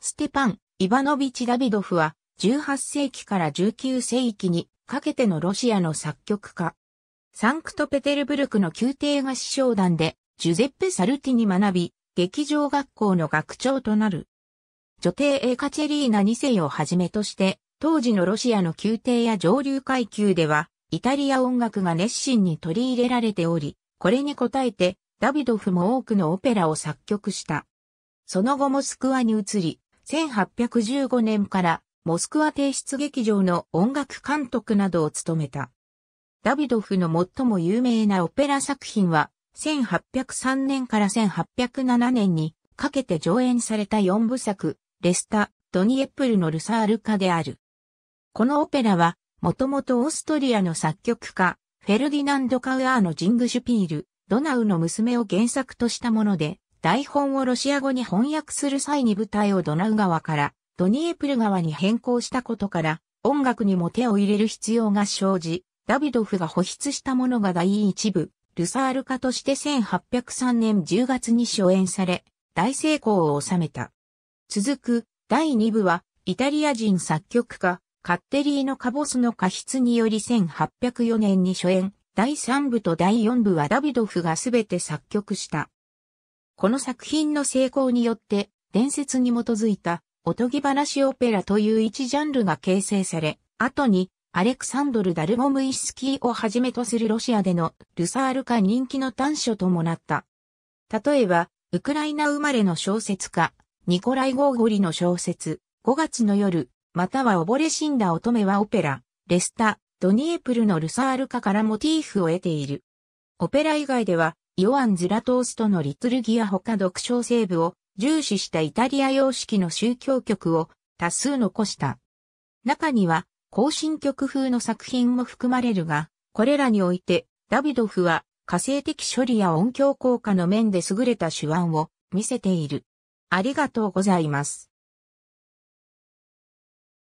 ステパン・イバノビチ・ダビドフは、18世紀から19世紀にかけてのロシアの作曲家。サンクトペテルブルクの宮廷合唱団で、ジュゼッペ・サルティに学び、劇場学校の学長となる。女帝エカチェリーナ2世をはじめとして、当時のロシアの宮廷や上流階級では、イタリア音楽が熱心に取り入れられており、これに応えて、ダビドフも多くのオペラを作曲した。その後モスクワに移り、1815年からモスクワ帝室劇場の音楽監督などを務めた。ダビドフの最も有名なオペラ作品は、1803年から1807年にかけて上演された四部作、レスタ、ドニエップルのルサール化である。このオペラは、もともとオーストリアの作曲家、フェルディナンド・カウアーのジングシュピール、ドナウの娘を原作としたもので、台本をロシア語に翻訳する際に舞台をドナウ川からドニエプル川に変更したことから音楽にも手を入れる必要が生じ、ダビドフが保筆したものが第一部、ルサール化として1803年10月に初演され、大成功を収めた。続く第二部はイタリア人作曲家カッテリーノ・カボスの過失により1804年に初演、第3部と第4部はダビドフがすべて作曲した。この作品の成功によって、伝説に基づいた、おとぎ話オペラという一ジャンルが形成され、後に、アレクサンドル・ダルゴムイスキーをはじめとするロシアでのルサール化人気の短所ともなった。例えば、ウクライナ生まれの小説家、ニコライ・ゴーゴリの小説、5月の夜、または溺れ死んだ乙女はオペラ、レスタ、ドニエプルのルサール化からモチーフを得ている。オペラ以外では、ヨアン・ズラトーストのリトルギア他独唱セーブを重視したイタリア様式の宗教曲を多数残した。中には、行進曲風の作品も含まれるが、これらにおいて、ダビドフは、火星的処理や音響効果の面で優れた手腕を見せている。ありがとうございます。